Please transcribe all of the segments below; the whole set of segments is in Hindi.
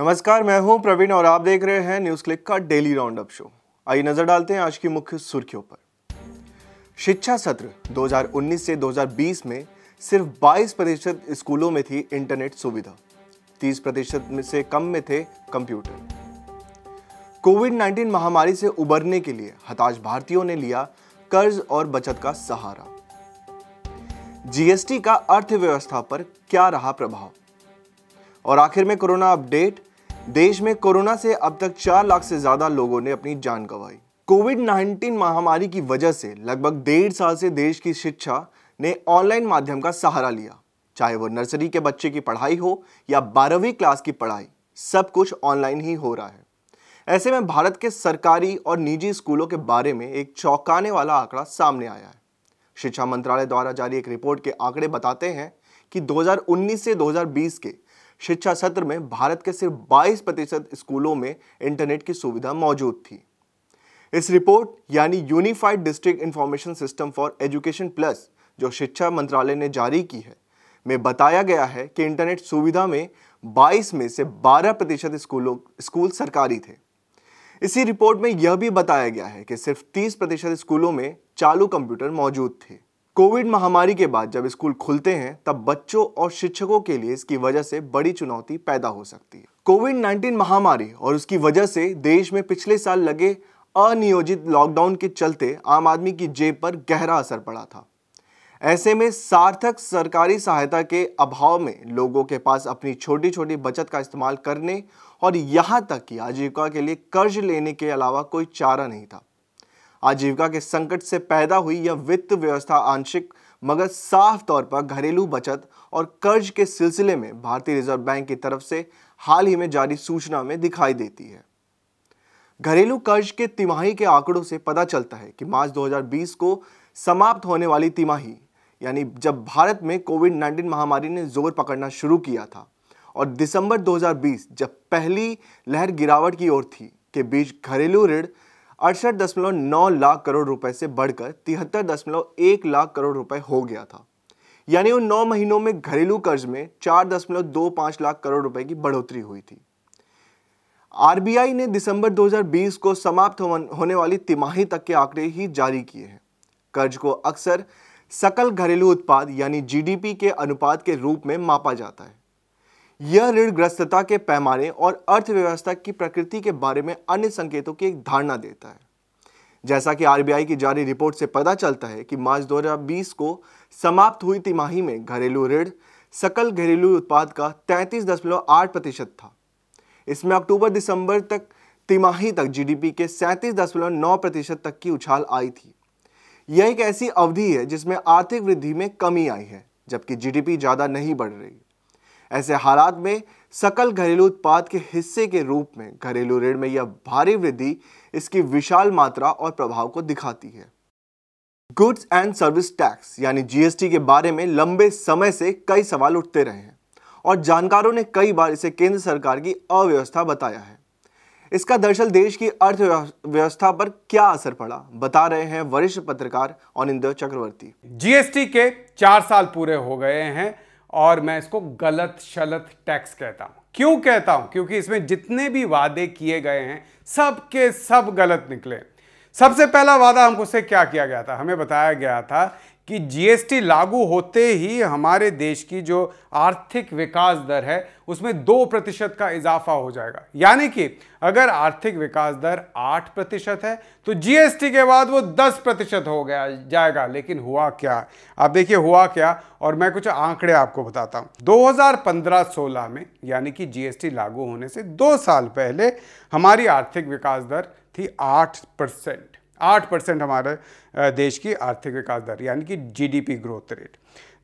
नमस्कार मैं हूं प्रवीण और आप देख रहे हैं न्यूज क्लिक का डेली राउंड अप शो आइए नजर डालते हैं आज की मुख्य सुर्खियों पर शिक्षा सत्र 2019 से 2020 में सिर्फ 22 प्रतिशत स्कूलों में थी इंटरनेट सुविधा 30 प्रतिशत में से कम में थे कंप्यूटर कोविड 19 महामारी से उबरने के लिए हताश भारतीयों ने लिया कर्ज और बचत का सहारा जीएसटी का अर्थव्यवस्था पर क्या रहा प्रभाव और आखिर में कोरोना अपडेट देश में कोरोना से अब तक चार लाख से ज्यादा लोगों ने अपनी जान गंवाई कोविड 19 महामारी की वजह से लगभग डेढ़ साल से देश की शिक्षा ने ऑनलाइन माध्यम का सहारा लिया चाहे वो नर्सरी के बच्चे की पढ़ाई हो या बारहवीं क्लास की पढ़ाई सब कुछ ऑनलाइन ही हो रहा है ऐसे में भारत के सरकारी और निजी स्कूलों के बारे में एक चौंकाने वाला आंकड़ा सामने आया है शिक्षा मंत्रालय द्वारा जारी एक रिपोर्ट के आंकड़े बताते हैं कि 2019 से 2020 के शिक्षा सत्र में भारत के सिर्फ 22 प्रतिशत स्कूलों में इंटरनेट की सुविधा मौजूद थी इस रिपोर्ट यानी unified district information system for education plus जो शिक्षा मंत्रालय ने जारी की है में बताया गया है कि इंटरनेट सुविधा में 22 में से 12 प्रतिशत स्कूलों स्कूल सरकारी थे इसी रिपोर्ट में यह भी बताया गया है कि सिर्फ 30 प्रतिशत स्कूलों में चालू कंप्यूटर मौजूद थे कोविड महामारी के बाद जब स्कूल खुलते हैं तब बच्चों और शिक्षकों के लिए इसकी वजह से बड़ी चुनौती पैदा हो सकती है कोविड 19 महामारी और उसकी वजह से देश में पिछले साल लगे अनियोजित लॉकडाउन के चलते आम आदमी की जेब पर गहरा असर पड़ा था ऐसे में सार्थक सरकारी सहायता के अभाव में लोगों के पास अपनी छोटी छोटी बचत का इस्तेमाल करने और यहाँ तक कि आजीविका के लिए कर्ज लेने के अलावा कोई चारा नहीं था आजीविका के संकट से पैदा हुई यह वित्त व्यवस्था आंशिक मगर साफ तौर पर घरेलू बचत और कर्ज के सिलसिले में भारतीय रिजर्व बैंक की तरफ से हाल ही में जारी सूचना में दिखाई देती है घरेलू कर्ज के तिमाही के आंकड़ों से पता चलता है कि मार्च 2020 को समाप्त होने वाली तिमाही यानी जब भारत में कोविड 19 महामारी ने जोर पकड़ना शुरू किया था और दिसंबर 2020 जब पहली लहर गिरावट की ओर थी के बीच घरेलू ऋण अड़सठ दशमलव नौ लाख करोड़ रुपए से बढ़कर तिहत्तर दशमलव एक लाख करोड़ रुपए हो गया था यानी उन नौ महीनों में घरेलू कर्ज में चार दशमलव दो पांच लाख करोड़ रुपए की बढ़ोतरी हुई थी आरबीआई ने दिसंबर 2020 को समाप्त होने वाली तिमाही तक के आंकड़े ही जारी किए हैं कर्ज को अक्सर सकल घरेलू उत्पाद यानी जीडीपी के अनुपात के रूप में मापा जाता है यह ऋण ग्रस्तता के पैमाने और अर्थव्यवस्था की प्रकृति के बारे में अन्य संकेतों की एक धारणा देता है जैसा कि आरबीआई की जारी रिपोर्ट से पता चलता है कि मार्च 2020 को समाप्त हुई तिमाही में घरेलू ऋण सकल घरेलू उत्पाद का 33.8 प्रतिशत था इसमें अक्टूबर दिसंबर तक तिमाही तक जीडीपी के 37.9 प्रतिशत तक की उछाल आई थी यह एक ऐसी अवधि है जिसमें आर्थिक वृद्धि में कमी आई है जबकि जीडीपी ज़्यादा नहीं बढ़ रही ऐसे हालात में सकल घरेलू उत्पाद के हिस्से के रूप में घरेलू ऋण में यह भारी वृद्धि इसकी विशाल मात्रा और प्रभाव को दिखाती है गुड्स एंड सर्विस टैक्स यानी जीएसटी के बारे में लंबे समय से कई सवाल उठते रहे हैं और जानकारों ने कई बार इसे केंद्र सरकार की अव्यवस्था बताया है इसका दरअसल देश की अर्थव्यवस्था पर क्या असर पड़ा बता रहे हैं वरिष्ठ पत्रकार अनिंद चक्रवर्ती जीएसटी के चार साल पूरे हो गए हैं और मैं इसको गलत शलत टैक्स कहता हूं क्यों कहता हूं क्योंकि इसमें जितने भी वादे किए गए हैं सब के सब गलत निकले सबसे पहला वादा हमको से क्या किया गया था हमें बताया गया था कि जीएसटी लागू होते ही हमारे देश की जो आर्थिक विकास दर है उसमें दो प्रतिशत का इजाफा हो जाएगा यानी कि अगर आर्थिक विकास दर आठ प्रतिशत है तो जीएसटी के बाद वो दस प्रतिशत हो गया जाएगा लेकिन हुआ क्या आप देखिए हुआ क्या और मैं कुछ आंकड़े आपको बताता हूँ 2015-16 में यानी कि जीएसटी लागू होने से दो साल पहले हमारी आर्थिक विकास दर थी आठ परसेंट आठ परसेंट हमारे देश की आर्थिक विकास दर यानी कि जीडीपी ग्रोथ रेट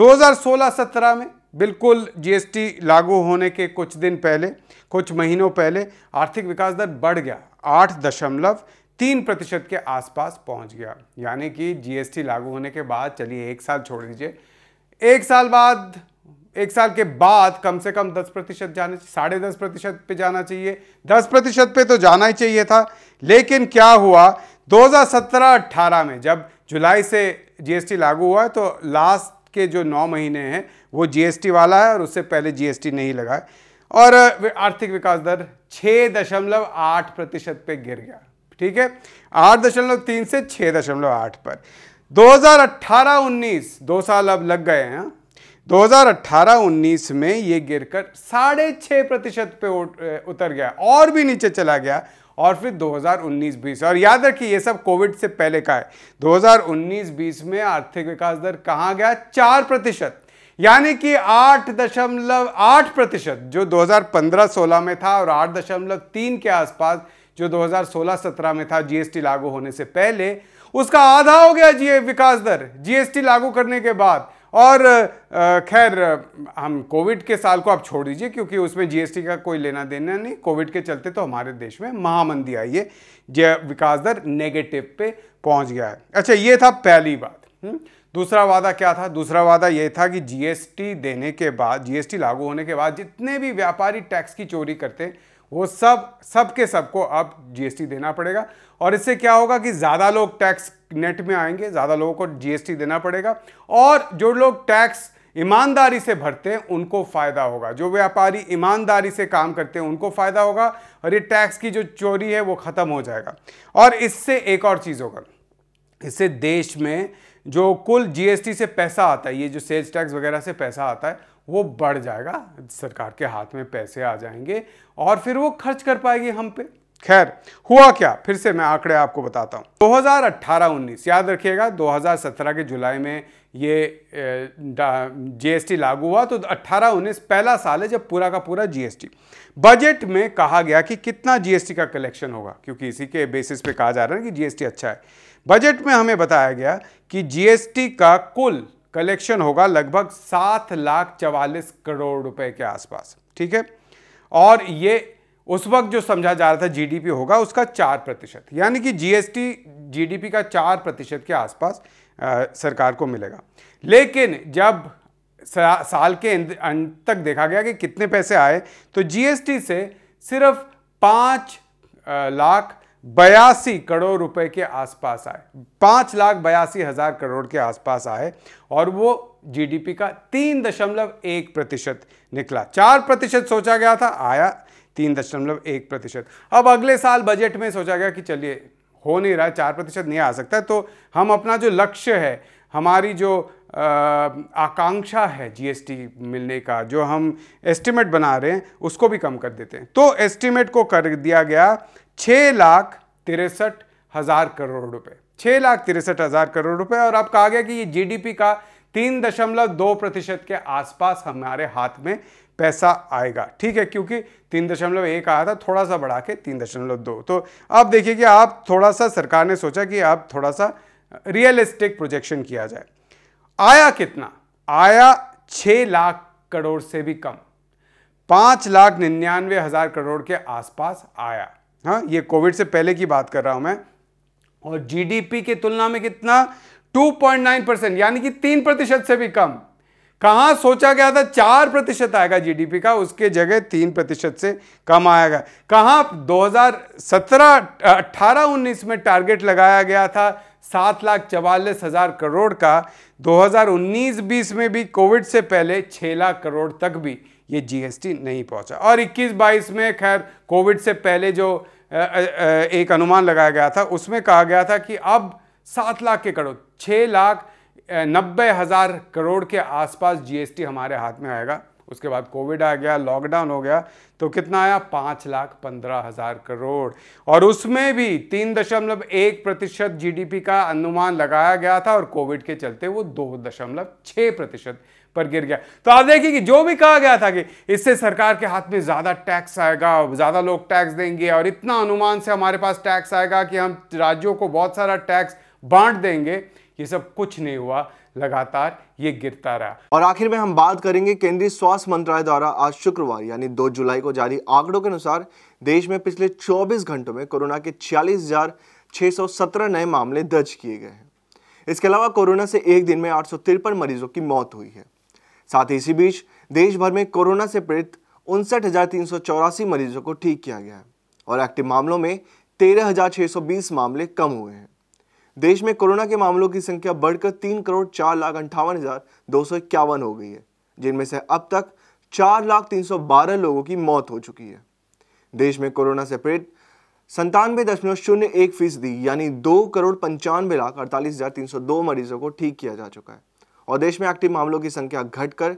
2016-17 में बिल्कुल जीएसटी लागू होने के कुछ दिन पहले कुछ महीनों पहले आर्थिक विकास दर बढ़ गया आठ दशमलव तीन प्रतिशत के आसपास पहुंच गया यानी कि जीएसटी लागू होने के बाद चलिए एक साल छोड़ दीजिए एक साल बाद एक साल के बाद कम से कम 10 प्रतिशत जाना साढ़े दस प्रतिशत पे जाना चाहिए 10 प्रतिशत पे तो जाना ही चाहिए था लेकिन क्या हुआ 2017-18 में जब जुलाई से जीएसटी लागू हुआ है तो लास्ट के जो नौ महीने हैं वो जीएसटी वाला है और उससे पहले जीएसटी नहीं लगा है और आर्थिक विकास दर छः दशमलव आठ प्रतिशत पर गिर गया ठीक है आठ दशमलव तीन से छः दशमलव आठ पर 2018-19 दो साल अब लग गए हैं 2018-19 में ये गिरकर साढ़े छः प्रतिशत पे उतर गया और भी नीचे चला गया और फिर 2019-20 और याद रखिए ये सब कोविड से पहले का है 2019-20 में आर्थिक विकास दर कहाँ गया चार प्रतिशत यानी कि आठ दशमलव आठ प्रतिशत जो 2015-16 में था और आठ दशमलव तीन के आसपास जो 2016-17 में था जीएसटी लागू होने से पहले उसका आधा हो गया जी विकास दर जीएसटी लागू करने के बाद और खैर हम कोविड के साल को आप छोड़ दीजिए क्योंकि उसमें जीएसटी का कोई लेना देना नहीं कोविड के चलते तो हमारे देश में महामंदी आई है जय विकास दर नेगेटिव पे पहुंच गया है अच्छा ये था पहली बात हम्म, दूसरा वादा क्या था दूसरा वादा ये था कि जीएसटी देने के बाद जीएसटी लागू होने के बाद जितने भी व्यापारी टैक्स की चोरी करते वो सब सब के सब को अब जीएसटी देना पड़ेगा और इससे क्या होगा कि ज़्यादा लोग टैक्स नेट में आएंगे ज़्यादा लोगों को जीएसटी देना पड़ेगा और जो लोग टैक्स ईमानदारी से भरते हैं उनको फ़ायदा होगा जो व्यापारी ईमानदारी से काम करते हैं उनको फ़ायदा होगा और ये टैक्स की जो चोरी है वो ख़त्म हो जाएगा और इससे एक और चीज़ होगा इससे देश में जो कुल जीएसटी से पैसा आता है ये जो सेल्स टैक्स वगैरह से पैसा आता है वो बढ़ जाएगा सरकार के हाथ में पैसे आ जाएंगे और फिर वो खर्च कर पाएगी हम पे खैर हुआ क्या फिर से मैं आंकड़े आपको बताता हूँ 2018-19 याद रखिएगा 2017 के जुलाई में ये जीएसटी लागू हुआ तो 18-19 पहला साल है जब पूरा का पूरा जीएसटी बजट में कहा गया कि कितना जीएसटी का कलेक्शन होगा क्योंकि इसी के बेसिस पे कहा जा रहा है कि जीएसटी अच्छा है बजट में हमें बताया गया कि जीएसटी का कुल कलेक्शन होगा लगभग सात लाख चवालीस करोड़ रुपए के आसपास ठीक है और ये उस वक्त जो समझा जा रहा था जीडीपी होगा उसका चार प्रतिशत यानी कि जीएसटी जीडीपी का चार प्रतिशत के आसपास आ, सरकार को मिलेगा लेकिन जब सा, साल के अंत तक देखा गया कि कितने पैसे आए तो जीएसटी से सिर्फ पाँच लाख बयासी करोड़ रुपए के आसपास आए पांच लाख बयासी हजार करोड़ के आसपास आए और वो जीडीपी का तीन दशमलव एक प्रतिशत निकला चार प्रतिशत सोचा गया था आया तीन दशमलव एक प्रतिशत अब अगले साल बजट में सोचा गया कि चलिए हो नहीं रहा चार प्रतिशत नहीं आ सकता तो हम अपना जो लक्ष्य है हमारी जो आकांक्षा है जीएसटी मिलने का जो हम एस्टिमेट बना रहे हैं उसको भी कम कर देते हैं तो एस्टिमेट को कर दिया गया छः लाख तिरसठ हज़ार करोड़ रुपए छः लाख तिरसठ हज़ार करोड़ रुपए और आप कहा गया कि ये जीडीपी का तीन दशमलव दो प्रतिशत के आसपास हमारे हाथ में पैसा आएगा ठीक है क्योंकि तीन दशमलव एक आया था थोड़ा सा बढ़ा के तीन दशमलव दो तो अब देखिए कि आप थोड़ा सा सरकार ने सोचा कि आप थोड़ा सा रियलिस्टिक प्रोजेक्शन किया जाए आया कितना आया छः लाख करोड़ से भी कम पाँच लाख निन्यानवे हज़ार करोड़ के आसपास आया हाँ ये कोविड से पहले की बात कर रहा हूं मैं और जीडीपी की तुलना में कितना 2.9 परसेंट यानी कि तीन प्रतिशत से भी कम कहाँ सोचा गया था चार प्रतिशत आएगा जीडीपी का उसके जगह तीन प्रतिशत से कम आएगा कहाँ 2017 18 19 में टारगेट लगाया गया था सात लाख चवालीस हज़ार करोड़ का 2019-20 में भी कोविड से पहले छः लाख करोड़ तक भी ये जीएसटी नहीं पहुंचा और 21-22 में खैर कोविड से पहले जो एक अनुमान लगाया गया था उसमें कहा गया था कि अब सात लाख के करोड़ छः लाख नब्बे हज़ार करोड़ के आसपास जीएसटी हमारे हाथ में आएगा उसके बाद कोविड आ गया लॉकडाउन हो गया तो कितना आया पाँच लाख पंद्रह हज़ार करोड़ और उसमें भी तीन दशमलव एक प्रतिशत जी का अनुमान लगाया गया था और कोविड के चलते वो दो दशमलव छः प्रतिशत पर गिर गया तो आप देखिए कि जो भी कहा गया था कि इससे सरकार के हाथ में ज़्यादा टैक्स आएगा ज़्यादा लोग टैक्स देंगे और इतना अनुमान से हमारे पास टैक्स आएगा कि हम राज्यों को बहुत सारा टैक्स बांट देंगे ये सब कुछ नहीं हुआ लगातार ये गिरता रहा और आखिर में हम बात करेंगे केंद्रीय स्वास्थ्य मंत्रालय द्वारा आज शुक्रवार यानी 2 जुलाई को जारी आंकड़ों के अनुसार देश में पिछले 24 घंटों में कोरोना के छियालीस नए मामले दर्ज किए गए हैं इसके अलावा कोरोना से एक दिन में आठ मरीजों की मौत हुई है साथ ही इसी बीच देश भर में कोरोना से पीड़ित उनसठ मरीजों को ठीक किया गया है और एक्टिव मामलों में 13,620 मामले कम हुए हैं देश में कोरोना के मामलों की संख्या बढ़कर तीन करोड़ चार लाख अंठावन हज़ार दो सौ इक्यावन हो गई है जिनमें से अब तक चार लाख तीन सौ बारह लोगों की मौत हो चुकी है देश में कोरोना से पीड़ित संतानवे दशमलव शून्य एक फीसदी यानी दो करोड़ पंचानवे लाख अड़तालीस हज़ार तीन सौ दो मरीजों को ठीक किया जा चुका है और देश में एक्टिव मामलों की संख्या घटकर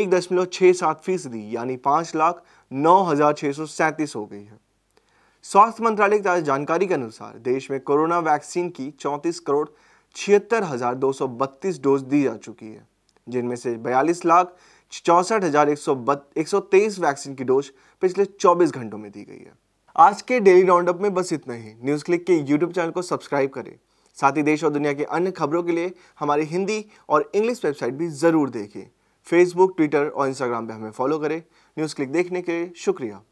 एक दशमलव छः सात फीसदी यानी पांच लाख नौ हज़ार छह सौ सैंतीस हो गई है स्वास्थ्य मंत्रालय की जानकारी के अनुसार देश में कोरोना वैक्सीन की 34 करोड़ छिहत्तर हजार दो सौ बत्तीस डोज दी जा चुकी है जिनमें से बयालीस लाख चौंसठ हजार एक सौ एक सौ तेईस वैक्सीन की डोज पिछले 24 घंटों में दी गई है आज के डेली राउंड अप में बस इतना ही न्यूज़ क्लिक के यूट्यूब चैनल को सब्सक्राइब करें साथ ही देश और दुनिया के अन्य खबरों के लिए हमारी हिंदी और इंग्लिश वेबसाइट भी ज़रूर देखें फेसबुक ट्विटर और इंस्टाग्राम पर हमें फॉलो करें न्यूज़ क्लिक देखने के लिए शुक्रिया